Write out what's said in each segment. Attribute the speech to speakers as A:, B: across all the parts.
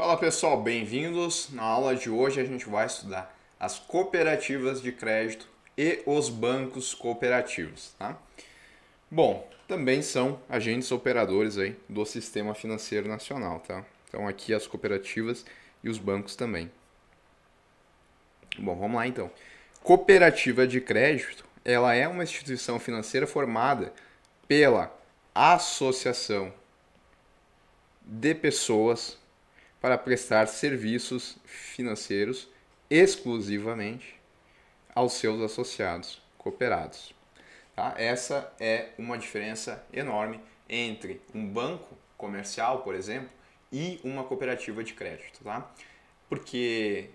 A: Fala pessoal, bem-vindos. Na aula de hoje a gente vai estudar as cooperativas de crédito e os bancos cooperativos, tá? Bom, também são agentes operadores aí do sistema financeiro nacional, tá? Então aqui as cooperativas e os bancos também. Bom, vamos lá então. Cooperativa de crédito, ela é uma instituição financeira formada pela associação de pessoas para prestar serviços financeiros exclusivamente aos seus associados cooperados. Tá? Essa é uma diferença enorme entre um banco comercial, por exemplo, e uma cooperativa de crédito. Tá? Porque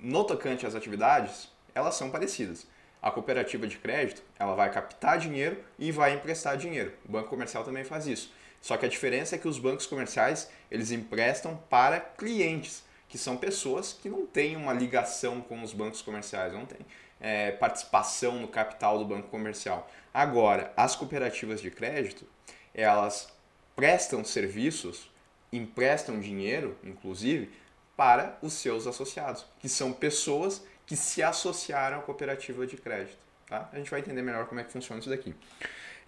A: no tocante às atividades, elas são parecidas. A cooperativa de crédito, ela vai captar dinheiro e vai emprestar dinheiro. O banco comercial também faz isso. Só que a diferença é que os bancos comerciais, eles emprestam para clientes, que são pessoas que não têm uma ligação com os bancos comerciais, não têm é, participação no capital do banco comercial. Agora, as cooperativas de crédito, elas prestam serviços, emprestam dinheiro, inclusive, para os seus associados, que são pessoas que se associaram à cooperativa de crédito. Tá? A gente vai entender melhor como é que funciona isso daqui.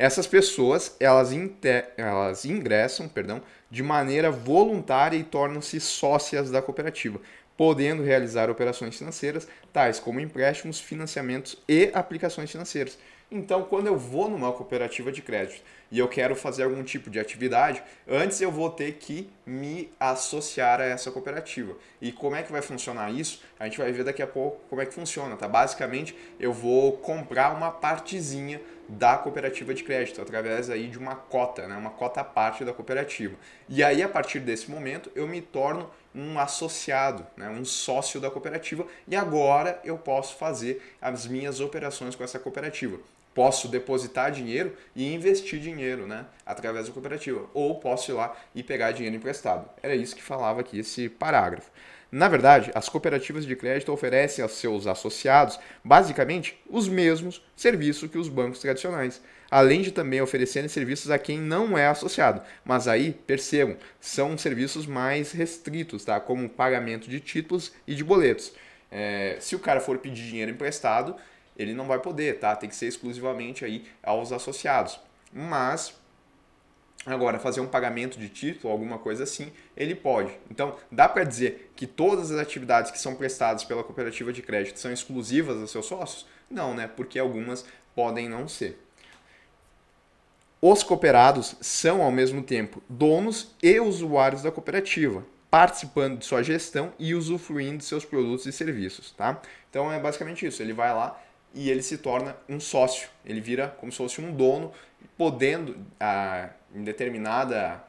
A: Essas pessoas, elas, elas ingressam, perdão, de maneira voluntária e tornam-se sócias da cooperativa, podendo realizar operações financeiras, tais como empréstimos, financiamentos e aplicações financeiras. Então, quando eu vou numa cooperativa de crédito, e eu quero fazer algum tipo de atividade, antes eu vou ter que me associar a essa cooperativa. E como é que vai funcionar isso? A gente vai ver daqui a pouco como é que funciona, tá? Basicamente, eu vou comprar uma partezinha da cooperativa de crédito, através aí de uma cota, né? uma cota à parte da cooperativa. E aí, a partir desse momento, eu me torno um associado, né? um sócio da cooperativa e agora eu posso fazer as minhas operações com essa cooperativa posso depositar dinheiro e investir dinheiro, né, através da cooperativa, ou posso ir lá e pegar dinheiro emprestado. Era isso que falava aqui esse parágrafo. Na verdade, as cooperativas de crédito oferecem aos seus associados basicamente os mesmos serviços que os bancos tradicionais, além de também oferecerem serviços a quem não é associado. Mas aí, percebam, são serviços mais restritos, tá? Como pagamento de títulos e de boletos. É, se o cara for pedir dinheiro emprestado, ele não vai poder, tá? Tem que ser exclusivamente aí aos associados. Mas Agora, fazer um pagamento de título, alguma coisa assim, ele pode. Então, dá para dizer que todas as atividades que são prestadas pela cooperativa de crédito são exclusivas aos seus sócios? Não, né? Porque algumas podem não ser. Os cooperados são, ao mesmo tempo, donos e usuários da cooperativa, participando de sua gestão e usufruindo de seus produtos e serviços, tá? Então, é basicamente isso. Ele vai lá, e ele se torna um sócio. Ele vira como se fosse um dono, podendo, a, em determinada,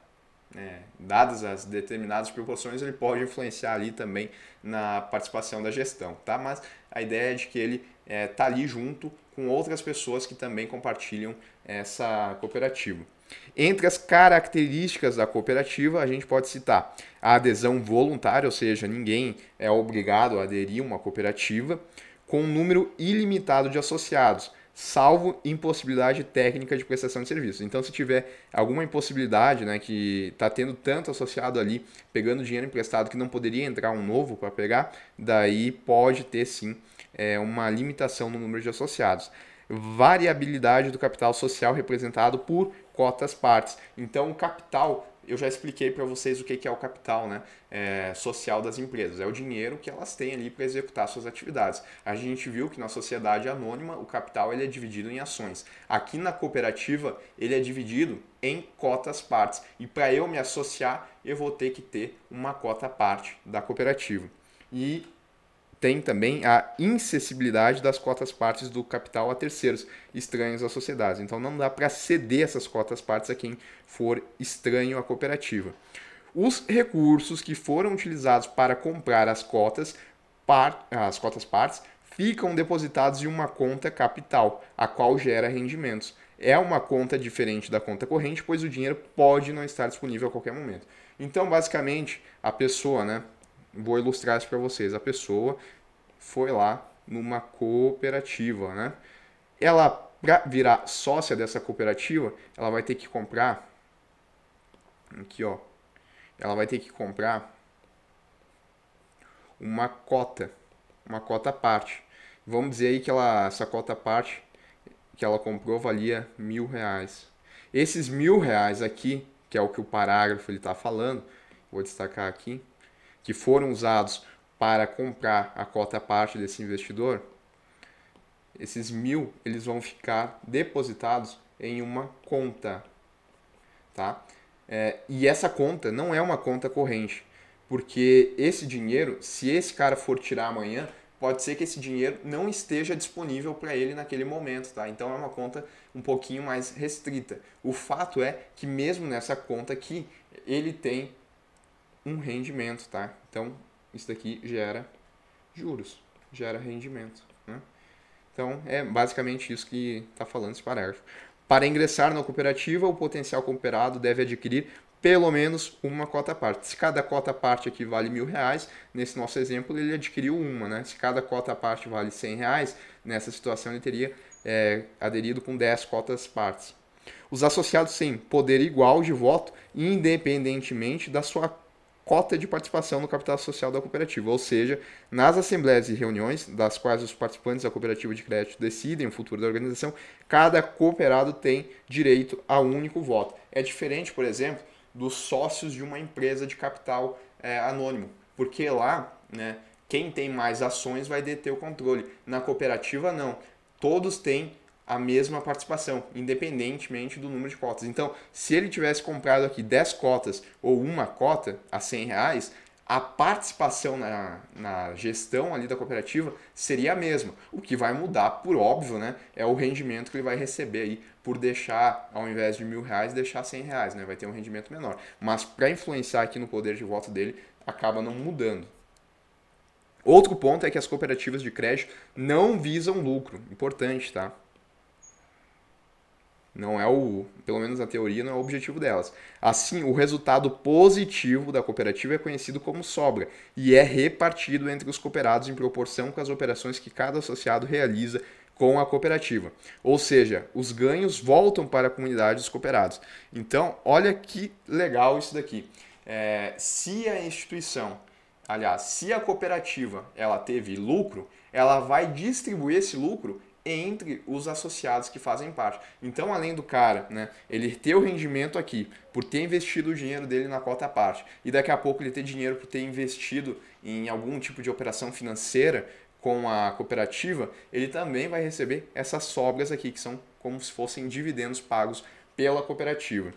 A: é, dadas as determinadas proporções, ele pode influenciar ali também na participação da gestão, tá? Mas a ideia é de que ele está é, tá ali junto com outras pessoas que também compartilham essa cooperativa. Entre as características da cooperativa, a gente pode citar a adesão voluntária, ou seja, ninguém é obrigado a aderir a uma cooperativa com um número ilimitado de associados, salvo impossibilidade técnica de prestação de serviços. Então, se tiver alguma impossibilidade, né, que está tendo tanto associado ali, pegando dinheiro emprestado que não poderia entrar um novo para pegar, daí pode ter sim é, uma limitação no número de associados. Variabilidade do capital social representado por cotas partes. Então, o capital eu já expliquei para vocês o que é o capital né, é, social das empresas. É o dinheiro que elas têm ali para executar suas atividades. A gente viu que na sociedade anônima o capital ele é dividido em ações. Aqui na cooperativa ele é dividido em cotas partes. E para eu me associar, eu vou ter que ter uma cota parte da cooperativa. E tem também a incessibilidade das cotas partes do capital a terceiros estranhos às sociedades. Então não dá para ceder essas cotas partes a quem for estranho à cooperativa. Os recursos que foram utilizados para comprar as cotas, par, as cotas partes ficam depositados em uma conta capital, a qual gera rendimentos. É uma conta diferente da conta corrente, pois o dinheiro pode não estar disponível a qualquer momento. Então, basicamente, a pessoa, né, vou ilustrar isso para vocês. A pessoa foi lá numa cooperativa, né? Ela para virar sócia dessa cooperativa, ela vai ter que comprar aqui, ó. Ela vai ter que comprar uma cota, uma cota à parte. Vamos dizer aí que ela, essa cota à parte que ela comprou valia mil reais. Esses mil reais aqui, que é o que o parágrafo ele está falando, vou destacar aqui que foram usados para comprar a cota parte desse investidor, esses mil eles vão ficar depositados em uma conta, tá? É, e essa conta não é uma conta corrente, porque esse dinheiro, se esse cara for tirar amanhã, pode ser que esse dinheiro não esteja disponível para ele naquele momento, tá? Então é uma conta um pouquinho mais restrita. O fato é que mesmo nessa conta aqui, ele tem um rendimento, tá? Então, isso daqui gera juros, gera rendimento, né? Então, é basicamente isso que está falando esse parágrafo. Para ingressar na cooperativa, o potencial cooperado deve adquirir pelo menos uma cota parte. Se cada cota parte aqui vale mil reais, nesse nosso exemplo ele adquiriu uma, né? Se cada cota parte vale cem reais, nessa situação ele teria é, aderido com 10 cotas partes. Os associados têm poder igual de voto, independentemente da sua cota de participação no capital social da cooperativa, ou seja, nas assembleias e reuniões das quais os participantes da cooperativa de crédito decidem o futuro da organização, cada cooperado tem direito a um único voto. É diferente, por exemplo, dos sócios de uma empresa de capital é, anônimo, porque lá, né, quem tem mais ações vai deter o controle. Na cooperativa, não. Todos têm a mesma participação, independentemente do número de cotas. Então, se ele tivesse comprado aqui 10 cotas ou uma cota a 100 reais, a participação na, na gestão ali da cooperativa seria a mesma. O que vai mudar, por óbvio, né, é o rendimento que ele vai receber aí por deixar, ao invés de mil reais, deixar 100 reais, né, vai ter um rendimento menor. Mas para influenciar aqui no poder de voto dele, acaba não mudando. Outro ponto é que as cooperativas de crédito não visam lucro, importante, tá? Não é o, pelo menos a teoria, não é o objetivo delas. Assim, o resultado positivo da cooperativa é conhecido como sobra e é repartido entre os cooperados em proporção com as operações que cada associado realiza com a cooperativa. Ou seja, os ganhos voltam para a comunidade dos cooperados. Então, olha que legal isso daqui. É, se a instituição, aliás, se a cooperativa ela teve lucro, ela vai distribuir esse lucro entre os associados que fazem parte. Então, além do cara, né, ele ter o rendimento aqui por ter investido o dinheiro dele na cota à parte e daqui a pouco ele ter dinheiro por ter investido em algum tipo de operação financeira com a cooperativa, ele também vai receber essas sobras aqui que são como se fossem dividendos pagos pela cooperativa.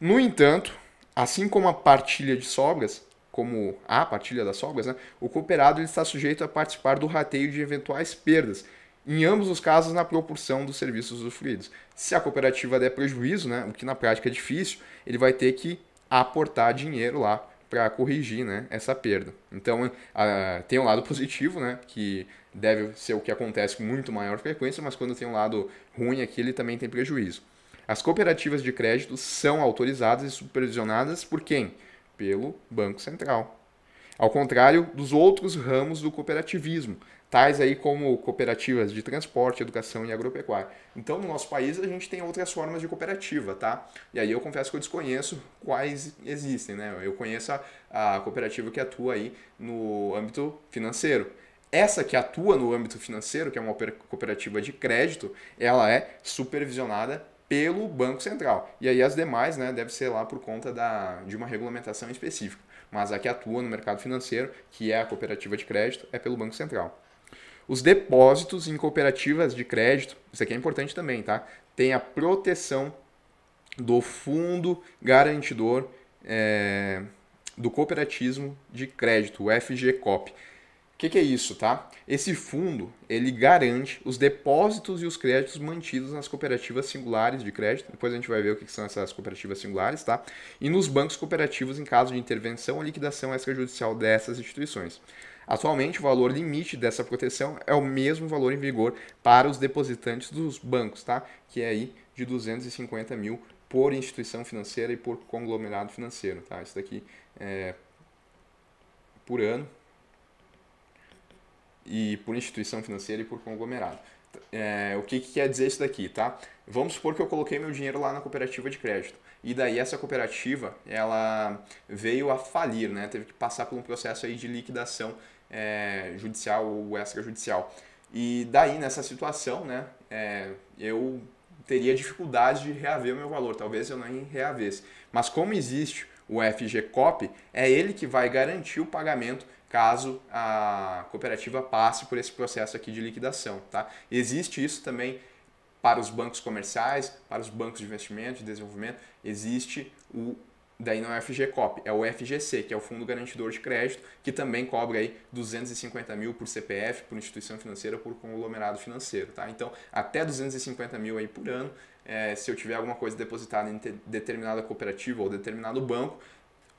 A: No entanto, assim como a partilha de sobras, como a partilha das sobras, né, o cooperado ele está sujeito a participar do rateio de eventuais perdas em ambos os casos na proporção dos serviços usufruídos. Se a cooperativa der prejuízo, né, o que na prática é difícil, ele vai ter que aportar dinheiro lá para corrigir né, essa perda. Então, a, tem um lado positivo, né, que deve ser o que acontece com muito maior frequência, mas quando tem um lado ruim aqui, ele também tem prejuízo. As cooperativas de crédito são autorizadas e supervisionadas por quem? Pelo Banco Central. Ao contrário dos outros ramos do cooperativismo, tais aí como cooperativas de transporte, educação e agropecuária. Então, no nosso país, a gente tem outras formas de cooperativa, tá? E aí eu confesso que eu desconheço quais existem, né? Eu conheço a, a cooperativa que atua aí no âmbito financeiro. Essa que atua no âmbito financeiro, que é uma cooperativa de crédito, ela é supervisionada pelo Banco Central. E aí as demais, né, deve ser lá por conta da, de uma regulamentação específica. Mas a que atua no mercado financeiro, que é a cooperativa de crédito, é pelo Banco Central. Os depósitos em cooperativas de crédito, isso aqui é importante também, tá? Tem a proteção do fundo garantidor é, do cooperatismo de crédito, o FGCOP. O que, que, é isso, tá? Esse fundo ele garante os depósitos e os créditos mantidos nas cooperativas singulares de crédito. Depois a gente vai ver o que, que são essas cooperativas singulares, tá? E nos bancos cooperativos em caso de intervenção ou liquidação extrajudicial dessas instituições. Atualmente, o valor limite dessa proteção é o mesmo valor em vigor para os depositantes dos bancos, tá? Que é aí de 250 mil por instituição financeira e por conglomerado financeiro, tá? Isso daqui é por ano e por instituição financeira e por conglomerado. É, o que, que, quer dizer isso daqui, tá? Vamos supor que eu coloquei meu dinheiro lá na cooperativa de crédito e daí essa cooperativa ela veio a falir, né? Teve que passar por um processo aí de liquidação é, judicial ou extrajudicial. E daí, nessa situação, né, é, eu teria dificuldade de reaver o meu valor, talvez eu nem reavesse. Mas como existe o FGCOP, é ele que vai garantir o pagamento caso a cooperativa passe por esse processo aqui de liquidação. Tá? Existe isso também para os bancos comerciais, para os bancos de investimento e desenvolvimento, existe o daí não é o FGCOP, é o FGC, que é o Fundo Garantidor de Crédito, que também cobra aí 250 mil por CPF, por instituição financeira, por conglomerado financeiro, tá? Então, até 250 mil aí por ano, é, se eu tiver alguma coisa depositada em determinada cooperativa ou determinado banco,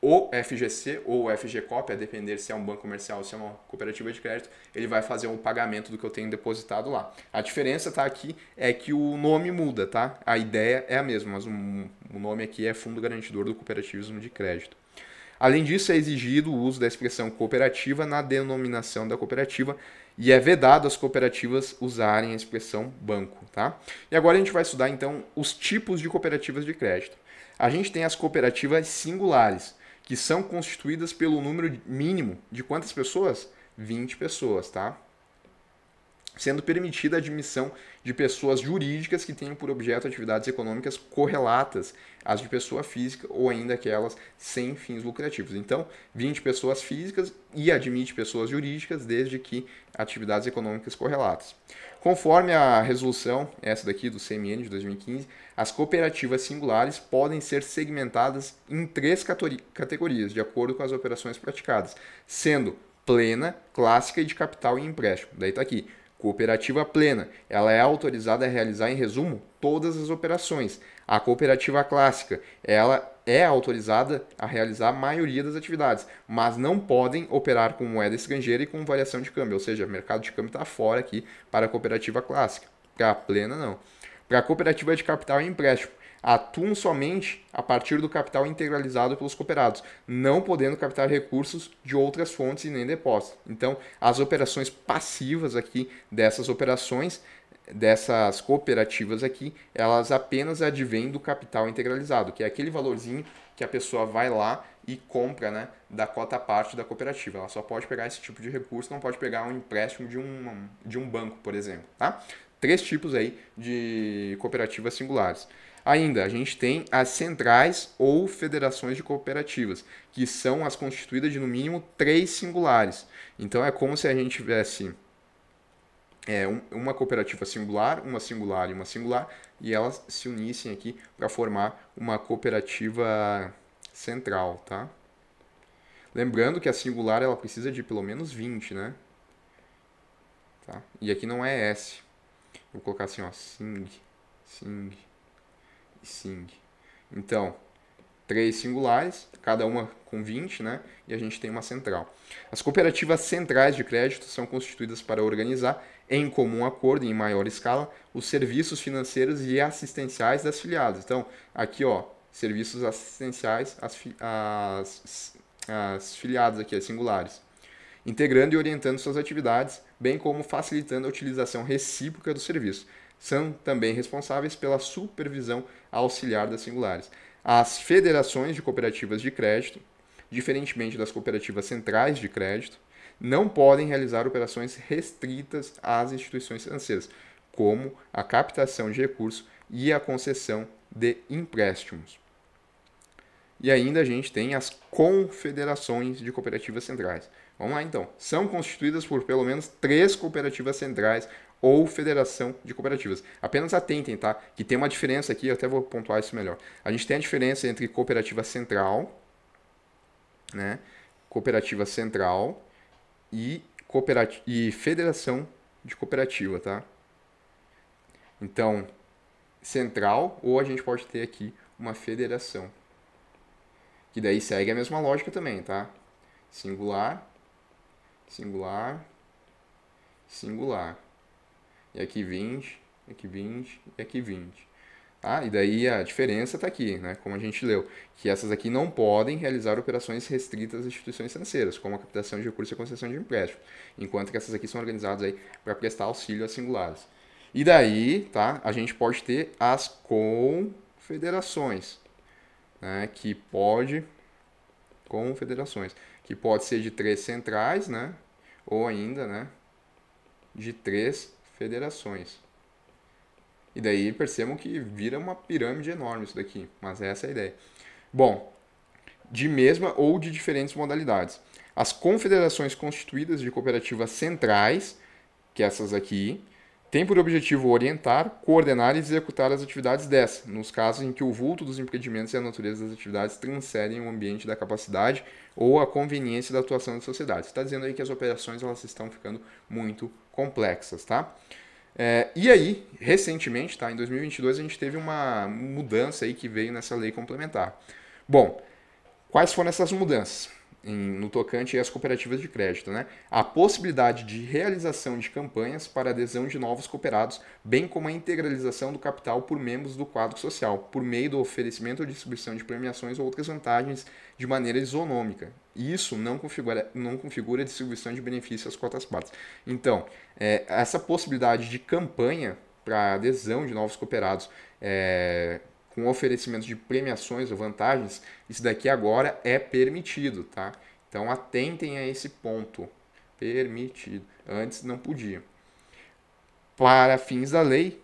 A: ou FGC ou FGCOP, a depender se é um banco comercial ou se é uma cooperativa de crédito, ele vai fazer um pagamento do que eu tenho depositado lá. A diferença tá aqui é que o nome muda, tá? A ideia é a mesma, mas o nome aqui é Fundo Garantidor do Cooperativismo de Crédito. Além disso, é exigido o uso da expressão cooperativa na denominação da cooperativa e é vedado as cooperativas usarem a expressão banco, tá? E agora a gente vai estudar então os tipos de cooperativas de crédito. A gente tem as cooperativas singulares, que são constituídas pelo número mínimo de quantas pessoas? 20 pessoas, tá? sendo permitida a admissão de pessoas jurídicas que tenham por objeto atividades econômicas correlatas às de pessoa física ou ainda aquelas sem fins lucrativos. Então, 20 pessoas físicas e admite pessoas jurídicas desde que atividades econômicas correlatas. Conforme a resolução essa daqui do CMN de 2015, as cooperativas singulares podem ser segmentadas em três categorias de acordo com as operações praticadas, sendo plena, clássica e de capital e empréstimo. Daí está aqui Cooperativa plena. Ela é autorizada a realizar, em resumo, todas as operações. A cooperativa clássica, ela é autorizada a realizar a maioria das atividades, mas não podem operar com moeda estrangeira e com variação de câmbio, ou seja, o mercado de câmbio está fora aqui para a cooperativa clássica. Para a plena, não. Para a cooperativa de capital e é empréstimo, atuam somente a partir do capital integralizado pelos cooperados, não podendo captar recursos de outras fontes e nem depósitos. Então, as operações passivas aqui dessas operações dessas cooperativas aqui, elas apenas advêm do capital integralizado, que é aquele valorzinho que a pessoa vai lá e compra né, da cota parte da cooperativa. Ela só pode pegar esse tipo de recurso, não pode pegar um empréstimo de um, de um banco, por exemplo. Tá? Três tipos aí de cooperativas singulares. Ainda, a gente tem as centrais ou federações de cooperativas, que são as constituídas de no mínimo três singulares. Então é como se a gente tivesse é, uma cooperativa singular, uma singular e uma singular, e elas se unissem aqui para formar uma cooperativa central, tá? Lembrando que a singular ela precisa de pelo menos 20, né? Tá? E aqui não é S. Vou colocar assim, ó, sing, sing sing. Então, três singulares, cada uma com 20, né? E a gente tem uma central. As cooperativas centrais de crédito são constituídas para organizar, em comum acordo, em maior escala, os serviços financeiros e assistenciais das filiadas. Então, aqui, ó, serviços assistenciais às, fi filiadas aqui, as singulares. Integrando e orientando suas atividades, bem como facilitando a utilização recíproca do serviço são também responsáveis pela supervisão auxiliar das singulares. As federações de cooperativas de crédito, diferentemente das cooperativas centrais de crédito, não podem realizar operações restritas às instituições financeiras, como a captação de recursos e a concessão de empréstimos. E ainda a gente tem as confederações de cooperativas centrais. Vamos lá então. São constituídas por pelo menos três cooperativas centrais ou federação de cooperativas. Apenas atentem, tá? Que tem uma diferença aqui, eu até vou pontuar isso melhor. A gente tem a diferença entre cooperativa central, né? Cooperativa central e, cooperati e federação de cooperativa, tá? Então, central ou a gente pode ter aqui uma federação. Que daí segue a mesma lógica também, tá? Singular singular, singular. E aqui 20, aqui 20 e aqui 20. Tá? Ah, e daí a diferença está aqui, né? como a gente leu, que essas aqui não podem realizar operações restritas às instituições financeiras, como a captação de recursos e a concessão de empréstimo, enquanto que essas aqui são organizadas para prestar auxílio a singulares. E daí tá? a gente pode ter as confederações, né? que pode confederações que pode ser de três centrais, né? Ou ainda, né? De três federações. E daí percebam que vira uma pirâmide enorme isso daqui, mas essa é a ideia. Bom, de mesma ou de diferentes modalidades. As confederações constituídas de cooperativas centrais, que essas aqui, tem por objetivo orientar, coordenar e executar as atividades dessa, nos casos em que o vulto dos impedimentos e a natureza das atividades transcendem o ambiente da capacidade ou a conveniência da atuação da sociedade. Está dizendo aí que as operações elas estão ficando muito complexas, tá? É, e aí, recentemente, tá? Em 2022 a gente teve uma mudança aí que veio nessa lei complementar. Bom, quais foram essas mudanças? em, no tocante às cooperativas de crédito, né? a possibilidade de realização de campanhas para adesão de novos cooperados, bem como a integralização do capital por membros do quadro social, por meio do oferecimento ou distribuição de premiações ou outras vantagens de maneira isonômica. Isso não configura, não configura distribuição de benefícios às cotas partes. Então, é, essa possibilidade de campanha para adesão de novos cooperados é, com oferecimento de premiações ou vantagens, isso daqui agora é permitido, tá? Então atentem a esse ponto. Permitido. Antes não podia. Para fins da lei,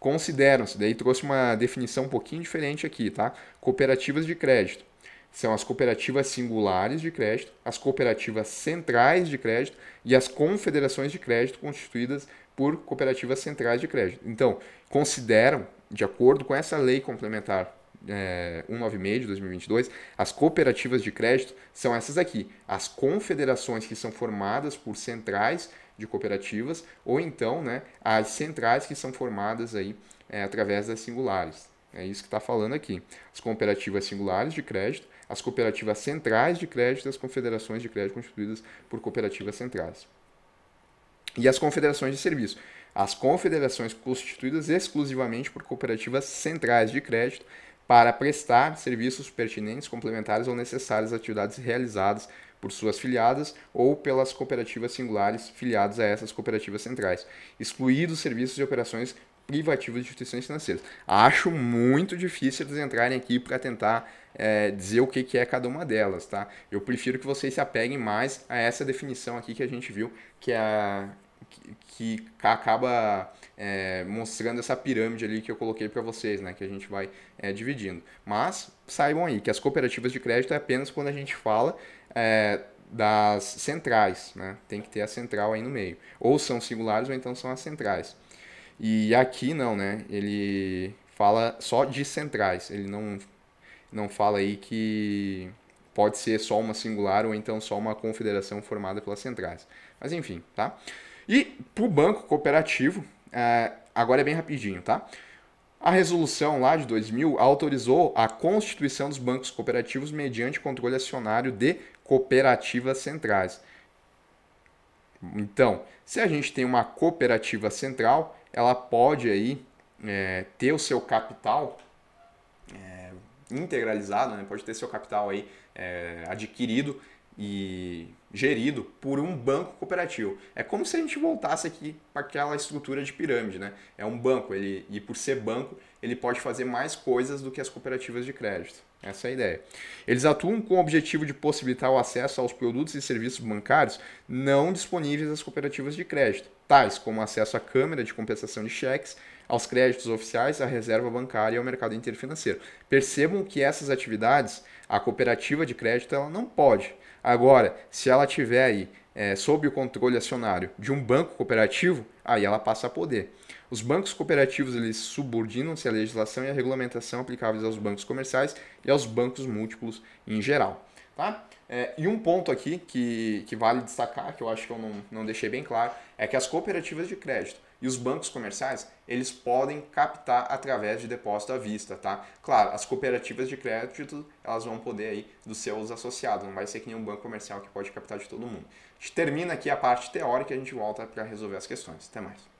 A: consideram-se, daí trouxe uma definição um pouquinho diferente aqui, tá? Cooperativas de crédito. São as cooperativas singulares de crédito, as cooperativas centrais de crédito e as confederações de crédito constituídas por cooperativas centrais de crédito. Então, consideram de acordo com essa lei complementar é, 196 de 2022, as cooperativas de crédito são essas aqui, as confederações que são formadas por centrais de cooperativas ou então né, as centrais que são formadas aí é, através das singulares. É isso que está falando aqui. As cooperativas singulares de crédito, as cooperativas centrais de crédito e as confederações de crédito constituídas por cooperativas centrais. E as confederações de serviço as confederações constituídas exclusivamente por cooperativas centrais de crédito para prestar serviços pertinentes, complementares ou necessários às atividades realizadas por suas filiadas ou pelas cooperativas singulares filiadas a essas cooperativas centrais, excluídos serviços e operações privativas de instituições financeiras. Acho muito difícil eles entrarem aqui para tentar é, dizer o que, que é cada uma delas, tá? Eu prefiro que vocês se apeguem mais a essa definição aqui que a gente viu, que é a que, que acaba é, mostrando essa pirâmide ali que eu coloquei para vocês, né, que a gente vai é, dividindo. Mas saibam aí que as cooperativas de crédito é apenas quando a gente fala é, das centrais, né? Tem que ter a central aí no meio. Ou são singulares ou então são as centrais. E aqui não, né? Ele fala só de centrais. Ele não, não fala aí que pode ser só uma singular ou então só uma confederação formada pelas centrais. Mas enfim, tá? E para o banco cooperativo, é, agora é bem rapidinho, tá? A resolução lá de 2000 autorizou a constituição dos bancos cooperativos mediante controle acionário de cooperativas centrais. Então, se a gente tem uma cooperativa central, ela pode aí é, ter o seu capital é, integralizado, né? pode ter seu capital aí é, adquirido e gerido por um banco cooperativo. É como se a gente voltasse aqui para aquela estrutura de pirâmide, né? É um banco, ele, e por ser banco, ele pode fazer mais coisas do que as cooperativas de crédito. Essa é a ideia. Eles atuam com o objetivo de possibilitar o acesso aos produtos e serviços bancários não disponíveis às cooperativas de crédito, tais como acesso à câmara de compensação de cheques, aos créditos oficiais, à reserva bancária e ao mercado interfinanceiro. Percebam que essas atividades a cooperativa de crédito ela não pode. Agora, se ela tiver aí é, sob o controle acionário de um banco cooperativo, aí ela passa a poder. Os bancos cooperativos eles subordinam-se à legislação e à regulamentação aplicáveis aos bancos comerciais e aos bancos múltiplos em geral. Tá? É, e um ponto aqui que, que vale destacar, que eu acho que eu não, não deixei bem claro, é que as cooperativas de crédito e os bancos comerciais, eles podem captar através de depósito à vista, tá? Claro, as cooperativas de crédito, elas vão poder aí dos seus associados, não vai ser que nenhum banco comercial que pode captar de todo mundo. A gente termina aqui a parte teórica e a gente volta para resolver as questões. Até mais.